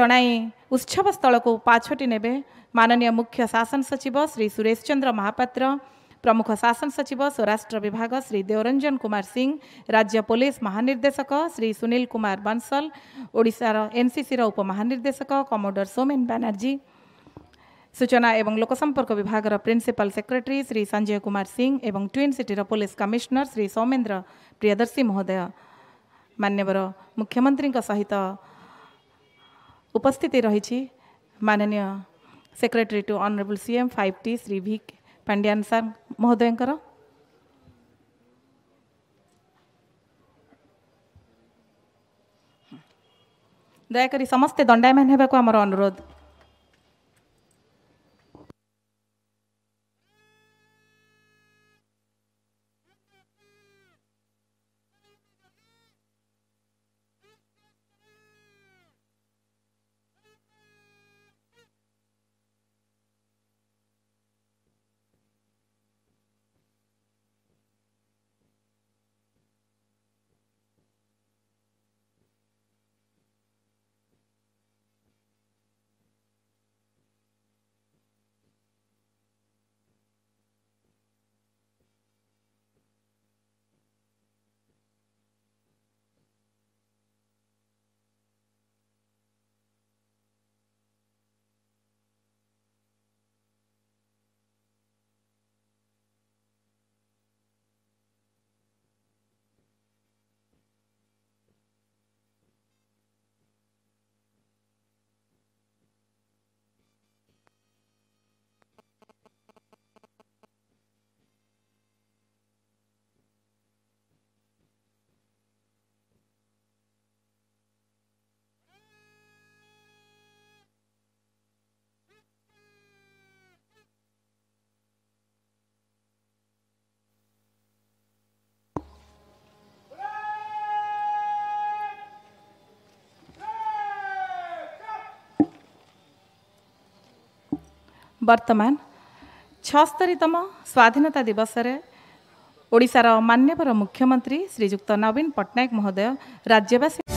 জড়নাই উৎসব স্থল কো पाचोटी नेबे माननीय मुख्य शासन सचिव श्री सुरेश चंद्र महापात्र प्रमुख शासन सचिव গোরাষ্ট্র বিভাগ শ্রী দেব रंजन कुमार सिंह রাজ্য পুলিশ মহানির্দেশক শ্রী সুনীল কুমার বনসল ওড়িশার এনসিসি র উপমহানির্দেশক কমোডর সোমেন ব্যানার্জি सूचना एवं लोक संपर्क विभागର প্রিন্সিপাল সেক্রেটারি শ্রী সঞ্জয় কুমার সিং एवं ट्वিন সিটিର পুলিশ কমিশনার শ্রী সোমেন্দ্র প্রিয়দর্শী মহোদয় মাননীয় মুখ্যমন্ত্রী সহিত उपस्थित रही माननीय secretary to honourable CM five T Shri V Pandian सार महोदय दयाकोरी समस्ते दंडायमान होगा अनुरोध वर्तमान छस्तरीतम स्वाधीनता दिवस ओडार मान्यवर मुख्यमंत्री श्रीजुक्त नवीन पट्टनायक महोदय राज्यवासी